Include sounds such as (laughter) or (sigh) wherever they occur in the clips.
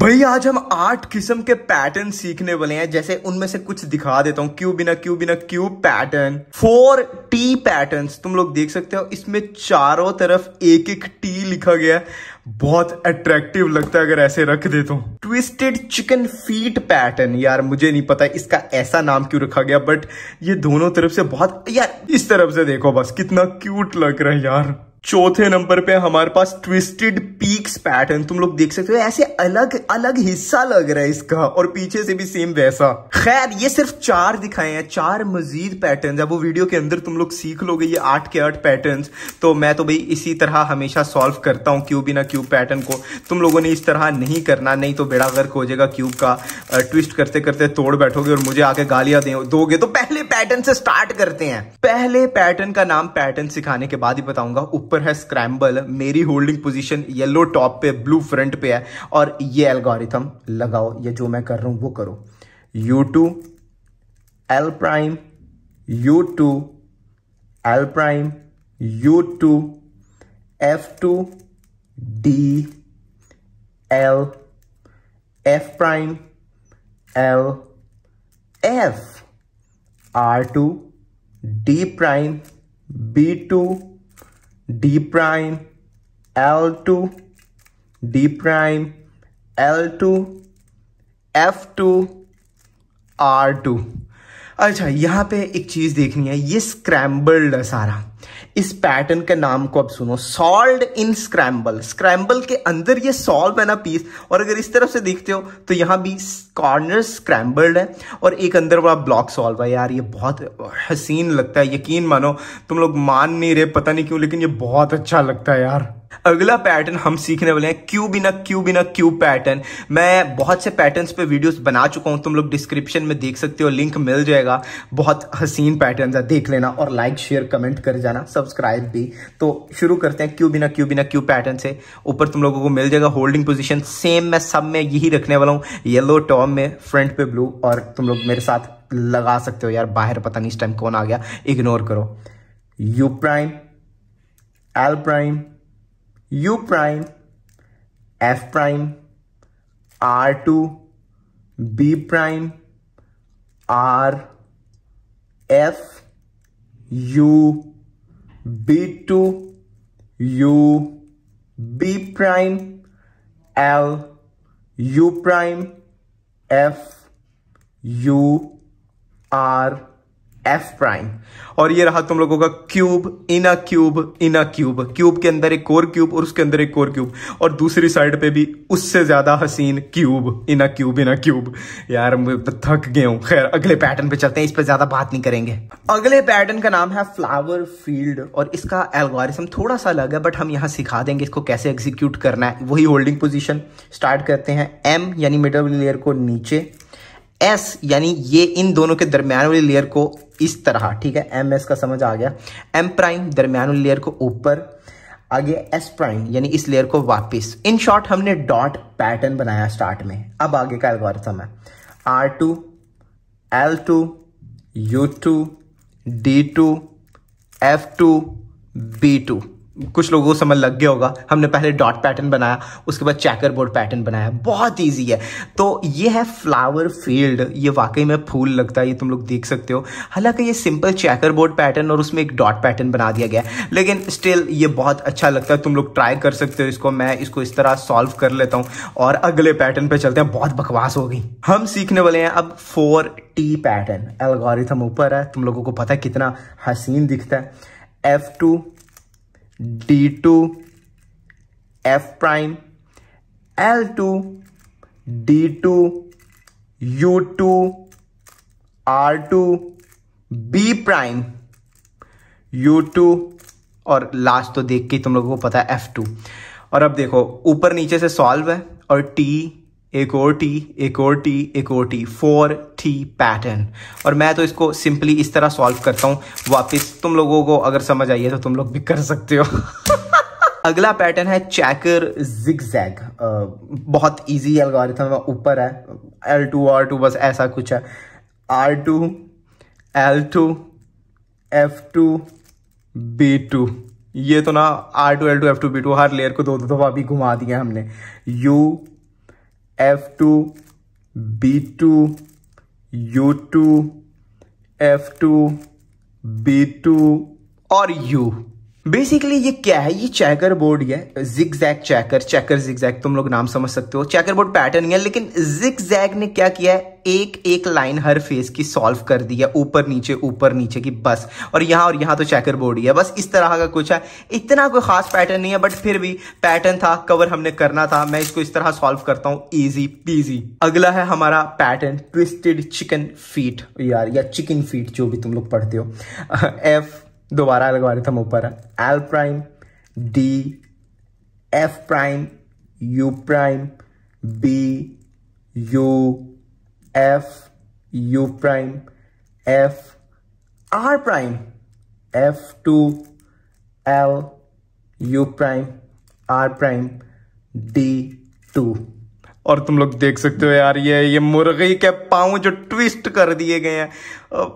भाई आज हम आठ किस्म के पैटर्न सीखने वाले हैं जैसे उनमें से कुछ दिखा देता हूँ क्यू बिना क्यू बिना क्यू पैटर्न फोर टी पैटर्न तुम लोग देख सकते हो इसमें चारों तरफ एक एक टी लिखा गया है बहुत अट्रैक्टिव लगता है अगर ऐसे रख दे तो ट्विस्टेड चिकन फीट पैटर्न यार मुझे नहीं पता इसका ऐसा नाम क्यों रखा गया बट ये दोनों तरफ से बहुत यार इस तरफ से देखो बस कितना क्यूट लग रहा है यार चौथे नंबर पे हमारे पास ट्विस्टेड पीक्स पैटर्न तुम लोग देख सकते हो ऐसे अलग अलग हिस्सा लग रहा है इसका और पीछे से भी सेम वैसा खैर ये सिर्फ चार दिखाए हैं चार मजीद पैटर्न अब वो वीडियो के अंदर तुम लोग सीख लोगे ये आठ के आठ पैटर्न तो मैं तो भाई इसी तरह हमेशा सॉल्व करता हूँ क्यूब इना क्यूब पैटर्न को तुम लोगों ने इस तरह नहीं करना नहीं तो बेड़ा गर्क हो जाएगा क्यूब का ट्विस्ट करते करते तोड़ बैठोगे और मुझे आके गालियां दोगे तो पहले पैटर्न से स्टार्ट करते हैं पहले पैटर्न का नाम पैटर्न सिखाने के बाद ही बताऊंगा ऊपर पर है स्क्रैम्बल मेरी होल्डिंग पोजीशन येलो टॉप पे ब्लू फ्रंट पे है और ये एल्गोरिथम लगाओ ये जो मैं कर रहा हूं वो करो U two L prime U two L prime U two F two D L F prime L F R two D prime B two D prime, L2, D prime, L2, F2, R2. अच्छा यहाँ पे एक चीज़ देखनी है ये scrambled है सारा इस पैटर्न के नाम को अब सुनो सॉल्ड इन स्क्रैम्बल स्क्रैम्बल के अंदर ये सॉल्व है ना पीस और अगर इस तरफ से देखते हो तो यहाँ भी कॉर्नर स्क्रैम्बल्ड है और एक अंदर वाला ब्लॉक सॉल्व है यार ये बहुत हसीन लगता है यकीन मानो तुम लोग मान नहीं रहे पता नहीं क्यों लेकिन ये बहुत अच्छा लगता है यार अगला पैटर्न हम सीखने वाले हैं क्यू बिना क्यू बिना क्यू पैटर्न मैं बहुत से पैटर्न्स पे वीडियोस बना चुका हूं तुम लोग डिस्क्रिप्शन में देख सकते हो लिंक मिल जाएगा बहुत हसीन पैटर्न है देख लेना और लाइक शेयर कमेंट कर जाना सब्सक्राइब भी तो शुरू करते हैं क्यू बिना क्यू बिना क्यू पैटर्न से ऊपर तुम लोगों को मिल जाएगा होल्डिंग पोजिशन सेम मैं सब में यही रखने वाला हूँ येलो टॉप में फ्रंट पे ब्लू और तुम लोग मेरे साथ लगा सकते हो यार बाहर पता नहीं इस टाइम कौन आ गया इग्नोर करो U prime L prime u prime, f prime, r2, b prime, r, f, u, b2, u, b prime, l, u prime, f, u, r, F prime और ये रहा तुम लोगों का cube in a cube in a cube cube के अंदर एक और क्यूब और उसके अंदर एक और क्यूब और दूसरी साइड पे भी उससे ज्यादा हसीन cube in a cube in a cube यार मैं तो थक गया हूं खैर अगले पैटर्न पे चलते हैं इस पर ज्यादा बात नहीं करेंगे अगले पैटर्न का नाम है फ्लावर फील्ड और इसका एल्गोरिथम थोड़ा सा अलग है बट हम यहां सिखा देंगे इसको कैसे एग्जीक्यूट करना है वही होल्डिंग पोजिशन स्टार्ट करते हैं एम यानी मिडल लेयर को नीचे एस यानी ये इन दोनों के दरमियान वाली लेयर को इस तरह ठीक है एम एस का समझ आ गया एम प्राइम दरमियान वाली लेयर को ऊपर आगे एस प्राइम यानी इस लेयर को वापस इन शॉर्ट हमने डॉट पैटर्न बनाया स्टार्ट में अब आगे का एल्गोरिथम समय R two L two U two D two F two B two कुछ लोगों को समझ लग गया होगा हमने पहले डॉट पैटर्न बनाया उसके बाद चैकर बोर्ड पैटर्न बनाया बहुत ईजी है तो ये है फ्लावर फील्ड ये वाकई में फूल लगता है ये तुम लोग देख सकते हो हालांकि ये सिंपल चैकर बोर्ड पैटर्न और उसमें एक डॉट पैटर्न बना दिया गया है लेकिन स्टिल ये बहुत अच्छा लगता है तुम लोग ट्राई कर सकते हो इसको मैं इसको इस तरह सॉल्व कर लेता हूँ और अगले पैटर्न पर चलते हैं बहुत बकवास हो गई हम सीखने वाले हैं अब फोर टी पैटर्न एलगोरिथम ऊपर है तुम लोगों को पता है कितना हसीन दिखता है F two D two F prime L two D two U two R two B prime U two और लास्ट तो देख के तुम लोगों को पता है एफ टू और अब देखो ऊपर नीचे से सॉल्व है और टी एक और टी एक और टी एक और टी फोर टी पैटर्न और मैं तो इसको सिंपली इस तरह सॉल्व करता हूँ वापस तुम लोगों को अगर समझ आई है तो तुम लोग भी कर सकते हो (laughs) अगला पैटर्न है चैकर जैग बहुत इजी था है ऊपर है एल टू आर टू बस ऐसा कुछ है R two L two F two B two ये तो ना R two L two F two B two हर लेयर को दो दो दफा भी घुमा दिया हमने you F2, B2, U2, F2, B2 or U. Basically ये क्या है ये चैकर बोर्ड है zigzag checker checker zigzag तुम लोग नाम समझ सकते हो चैकर बोर्ड पैटर्न है लेकिन जिग जैक ने क्या किया है एक एक लाइन हर फेस की सॉल्व कर दी है ऊपर नीचे ऊपर नीचे की बस और यहाँ और यहाँ तो चैकर बोर्ड ही है बस इस तरह का कुछ है इतना कोई खास पैटर्न नहीं है बट फिर भी पैटर्न था कवर हमने करना था मैं इसको इस तरह सॉल्व करता हूँ ईजी पीजी अगला है हमारा पैटर्न ट्विस्टेड चिकन फीट यार या चिकन फीट जो भी तुम लोग पढ़ते हो एफ (laughs) दोबारा लगवा हम ऊपर L prime D F prime U prime B U F U prime F R prime F two L U prime R prime D two और तुम लोग देख सकते हो यार ये ये मुर्गी के पाँव जो ट्विस्ट कर दिए गए हैं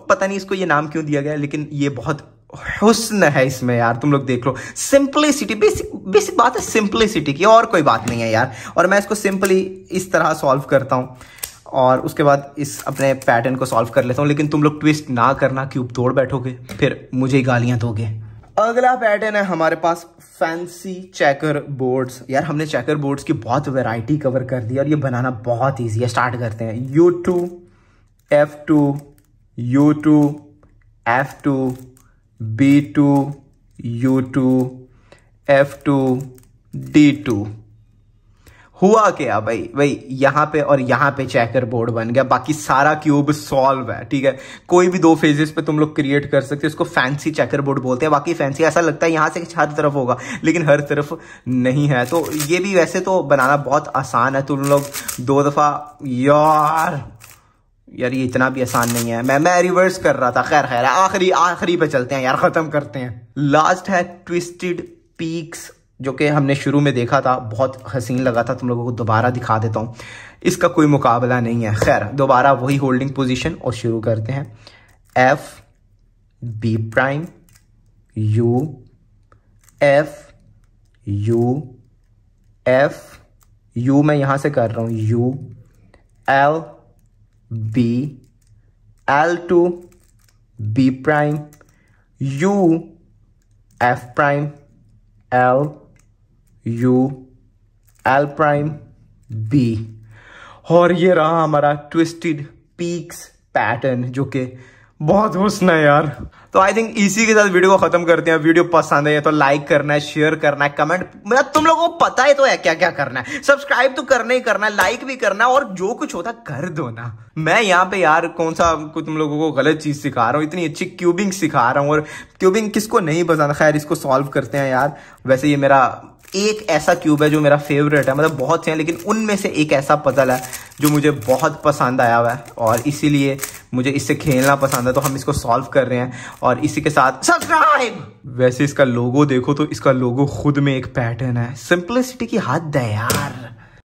पता नहीं इसको ये नाम क्यों दिया गया लेकिन ये बहुत हुस्न है इसमें यार तुम लोग देख लो सिंपलिसिटी बेसिक बेसिक बात है सिंपलिसिटी की और कोई बात नहीं है यार और मैं इसको सिंपली इस तरह सॉल्व करता हूँ और उसके बाद इस अपने पैटर्न को सॉल्व कर लेता हूँ लेकिन तुम लोग ट्विस्ट ना करना क्यूब तोड़ बैठोगे फिर मुझे ही गालियाँ दोगे अगला पैटर्न है हमारे पास फैंसी चेकर बोर्ड्स यार हमने चेकर बोर्ड्स की बहुत वैरायटी कवर कर दी और ये बनाना बहुत ईजी है स्टार्ट करते हैं U two F two U two F two B2, U2, F2, D2 हुआ क्या भाई भाई यहाँ पे और यहाँ पे चेकर बोर्ड बन गया बाकी सारा क्यूब सॉल्व है ठीक है कोई भी दो फेजेस पे तुम लोग क्रिएट कर सकते हो इसको फैंसी चेकर बोर्ड बोलते हैं बाकी फैंसी ऐसा लगता है यहाँ से हर तरफ होगा लेकिन हर तरफ नहीं है तो ये भी वैसे तो बनाना बहुत आसान है तुम लोग दो दफा यार यार ये इतना भी आसान नहीं है मैं मैं रिवर्स कर रहा था खैर खैर आखिरी आखिरी पे चलते हैं यार ख़त्म करते हैं लास्ट है ट्विस्टेड पीक्स जो कि हमने शुरू में देखा था बहुत हसीन लगा था तुम लोगों को दोबारा दिखा देता हूं इसका कोई मुकाबला नहीं है खैर दोबारा वही होल्डिंग पोजिशन और शुरू करते हैं F B prime U F U F U मैं यहां से कर रहा हूँ U L B L two B prime U F prime L U L prime B और ये रहा हमारा ट्विस्टेड पीक्स पैटर्न जो कि बहुत हुस्न है यार तो आई थिंक इसी के साथ वीडियो को खत्म करते हैं वीडियो पसंद है तो लाइक करना है शेयर करना है कमेंट मतलब तुम लोगों को पता ही तो है क्या क्या करना है सब्सक्राइब तो करना ही करना है लाइक भी करना और जो कुछ होता कर दो ना मैं यहाँ पे यार कौन सा कुछ तुम लोगों को गलत चीज सिखा रहा हूँ इतनी अच्छी क्यूबिंग सिखा रहा हूँ और क्यूबिंग किसको नहीं पसंद खैर इसको सॉल्व करते हैं यार वैसे ये मेरा एक ऐसा क्यूब है जो मेरा फेवरेट है मतलब बहुत से हैं लेकिन उनमें से एक ऐसा पजल है जो मुझे बहुत पसंद आया हुआ है और इसीलिए मुझे इससे खेलना पसंद है तो हम इसको सॉल्व कर रहे हैं और इसी के साथ सब्सक्राइब वैसे इसका लोगो देखो तो इसका लोगो खुद में एक पैटर्न है सिंपलिसिटी की हद है यार